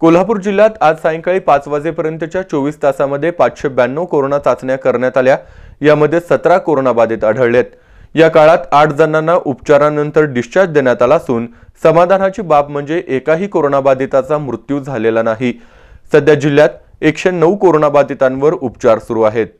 कोल्हापूर जिल्ह्यात आज सायंकाळी पाच वाजेपर्यंतच्या चोवीस तासामध्ये पाचशे ब्याण्णव कोरोना चाचण्या करण्यात आल्या यामध्ये सतरा कोरोनाबाधित आढळलेत या काळात आठ जणांना उपचारानंतर डिस्चार्ज देण्यात आला असून समाधानाची बाब म्हणजे एकाही कोरोनाबाधिताचा मृत्यू झालेला नाही सध्या जिल्ह्यात एकशे नऊ कोरोनाबाधितांवर उपचार सुरू आहेत